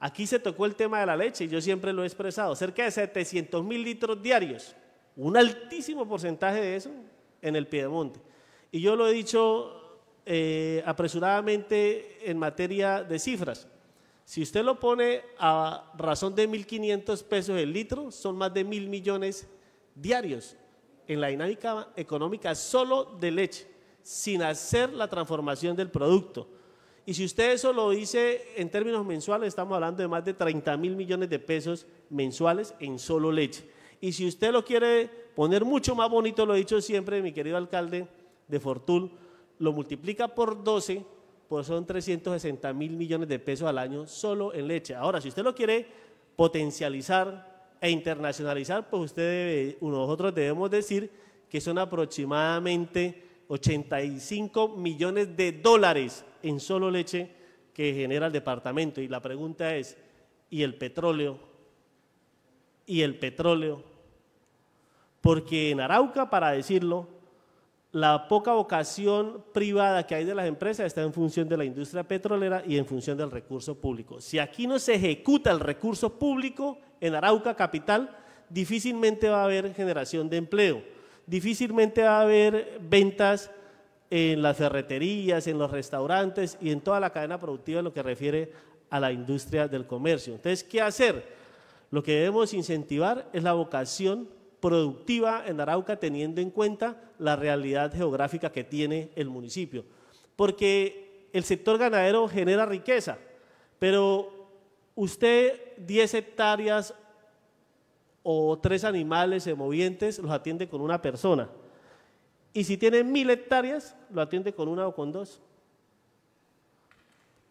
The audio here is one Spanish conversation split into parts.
Aquí se tocó el tema de la leche, y yo siempre lo he expresado, cerca de 700 mil litros diarios, un altísimo porcentaje de eso en el Piedemonte. Y yo lo he dicho eh, apresuradamente en materia de cifras. Si usted lo pone a razón de 1.500 pesos el litro, son más de mil millones diarios en la dinámica económica solo de leche, sin hacer la transformación del producto. Y si usted eso lo dice en términos mensuales, estamos hablando de más de 30 mil millones de pesos mensuales en solo leche. Y si usted lo quiere poner mucho más bonito, lo he dicho siempre, mi querido alcalde de Fortul, lo multiplica por 12, pues son 360 mil millones de pesos al año solo en leche. Ahora, si usted lo quiere potencializar e internacionalizar, pues usted debe, nosotros debemos decir que son aproximadamente 85 millones de dólares en solo leche que genera el departamento. Y la pregunta es, ¿y el petróleo? ¿Y el petróleo? Porque en Arauca, para decirlo, la poca vocación privada que hay de las empresas está en función de la industria petrolera y en función del recurso público. Si aquí no se ejecuta el recurso público en Arauca Capital, difícilmente va a haber generación de empleo, difícilmente va a haber ventas en las ferreterías, en los restaurantes y en toda la cadena productiva en lo que refiere a la industria del comercio. Entonces, ¿qué hacer? Lo que debemos incentivar es la vocación productiva en Arauca teniendo en cuenta la realidad geográfica que tiene el municipio. Porque el sector ganadero genera riqueza, pero usted 10 hectáreas o tres animales movientes los atiende con una persona. Y si tiene mil hectáreas, lo atiende con una o con dos.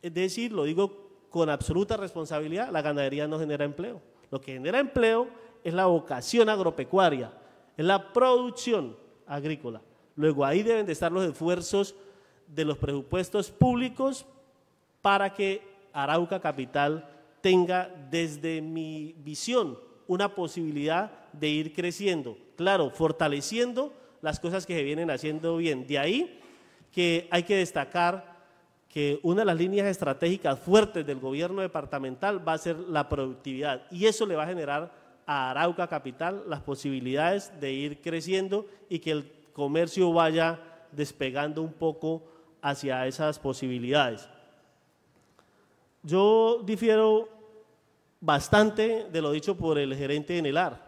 Es decir, lo digo con absoluta responsabilidad, la ganadería no genera empleo. Lo que genera empleo es la vocación agropecuaria, es la producción agrícola. Luego ahí deben de estar los esfuerzos de los presupuestos públicos para que Arauca Capital tenga desde mi visión una posibilidad de ir creciendo, claro, fortaleciendo las cosas que se vienen haciendo bien. De ahí que hay que destacar que una de las líneas estratégicas fuertes del gobierno departamental va a ser la productividad y eso le va a generar a Arauca Capital las posibilidades de ir creciendo y que el comercio vaya despegando un poco hacia esas posibilidades. Yo difiero bastante de lo dicho por el gerente de Nelar.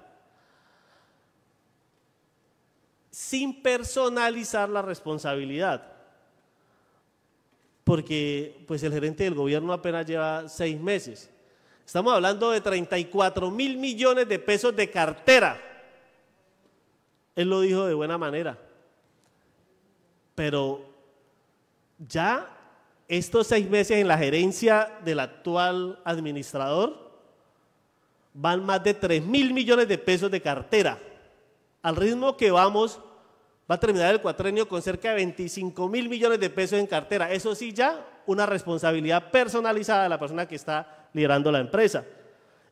sin personalizar la responsabilidad. Porque pues el gerente del gobierno apenas lleva seis meses. Estamos hablando de 34 mil millones de pesos de cartera. Él lo dijo de buena manera. Pero ya estos seis meses en la gerencia del actual administrador van más de 3 mil millones de pesos de cartera. Al ritmo que vamos, va a terminar el cuatrenio con cerca de 25 mil millones de pesos en cartera. Eso sí, ya una responsabilidad personalizada de la persona que está liderando la empresa.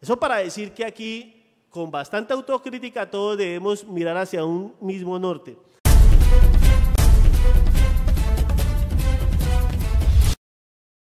Eso para decir que aquí, con bastante autocrítica, todos debemos mirar hacia un mismo norte.